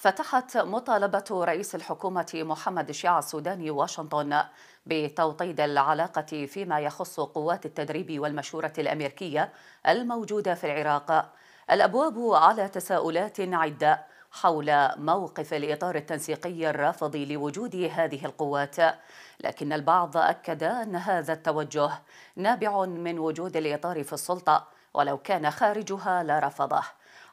فتحت مطالبة رئيس الحكومة محمد الشيعة السوداني واشنطن بتوطيد العلاقة فيما يخص قوات التدريب والمشورة الأمريكية الموجودة في العراق الأبواب على تساؤلات عدة حول موقف الإطار التنسيقي الرافض لوجود هذه القوات لكن البعض أكد أن هذا التوجه نابع من وجود الإطار في السلطة ولو كان خارجها لرفضه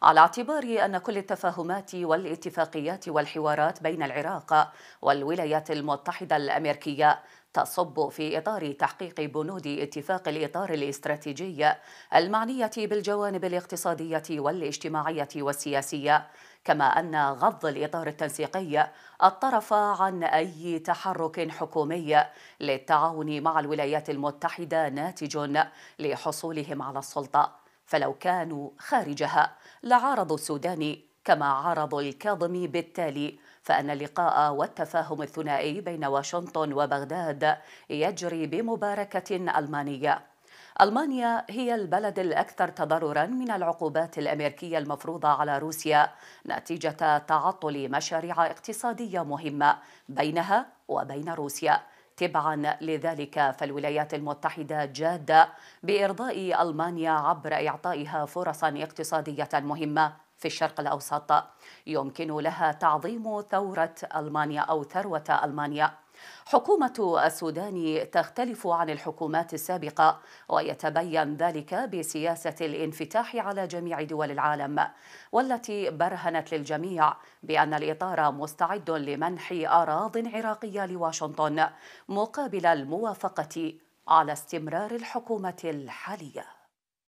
على اعتبار أن كل التفاهمات والاتفاقيات والحوارات بين العراق والولايات المتحدة الأمريكية تصب في إطار تحقيق بنود اتفاق الإطار الاستراتيجي المعنية بالجوانب الاقتصادية والاجتماعية والسياسية كما أن غض الإطار التنسيقي الطرف عن أي تحرك حكومي للتعاون مع الولايات المتحدة ناتج لحصولهم على السلطة فلو كانوا خارجها لعارضوا السوداني كما عارضوا الكاظمي بالتالي فأن اللقاء والتفاهم الثنائي بين واشنطن وبغداد يجري بمباركة ألمانية ألمانيا هي البلد الأكثر تضررا من العقوبات الأمريكية المفروضة على روسيا نتيجة تعطل مشاريع اقتصادية مهمة بينها وبين روسيا تبعا لذلك فالولايات المتحدة جادة بإرضاء ألمانيا عبر إعطائها فرصا اقتصادية مهمة في الشرق الأوسط يمكن لها تعظيم ثورة ألمانيا أو ثروة ألمانيا حكومة السودان تختلف عن الحكومات السابقة ويتبين ذلك بسياسة الانفتاح على جميع دول العالم والتي برهنت للجميع بأن الإطار مستعد لمنح أراض عراقية لواشنطن مقابل الموافقة على استمرار الحكومة الحالية